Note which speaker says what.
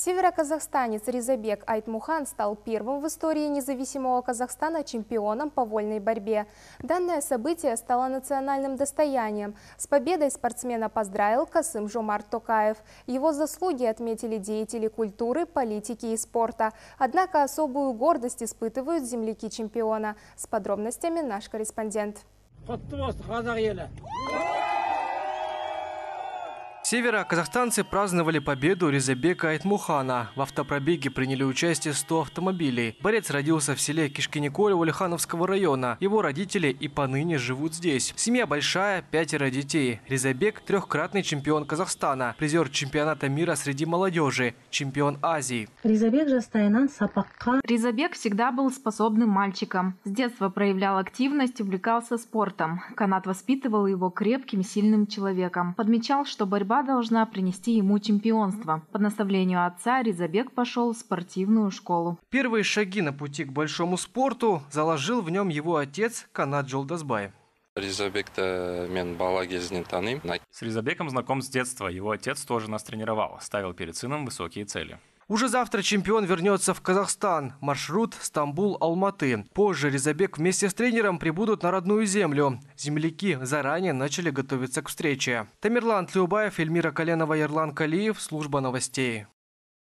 Speaker 1: Североказахстанец Резабек Айтмухан стал первым в истории независимого Казахстана чемпионом по вольной борьбе. Данное событие стало национальным достоянием. С победой спортсмена поздравил Касым Жумар Токаев. Его заслуги отметили деятели культуры, политики и спорта. Однако особую гордость испытывают земляки чемпиона. С подробностями наш корреспондент
Speaker 2: севера казахстанцы праздновали победу Резабека Айтмухана. В автопробеге приняли участие 100 автомобилей. Борец родился в селе Кишкиниколе Валихановского района. Его родители и поныне живут здесь. Семья большая, пятеро детей. Резабек – трехкратный чемпион Казахстана, призер чемпионата мира среди молодежи, чемпион Азии.
Speaker 3: Резабек же Стайнан Сапакка. Резабек всегда был способным мальчиком. С детства проявлял активность, увлекался спортом. Канат воспитывал его крепким, сильным человеком. Подмечал, что борьба должна принести ему чемпионство. По наставлению отца Ризабек пошел в спортивную школу.
Speaker 2: Первые шаги на пути к большому спорту заложил в нем его отец Канат Джолдасбаев. Ризабекті мен бала кезінен С Ризабеком знаком с детства. Его отец тоже нас тренировал, ставил перед сыном высокие цели. Уже завтра чемпион вернется в Казахстан. Маршрут Стамбул-Алматы. Позже Резабек вместе с тренером прибудут на родную землю. Земляки заранее начали готовиться к встрече. Тамерлан Тлюбаев, Эльмира Коленова, Ерлан Калиев. Служба новостей.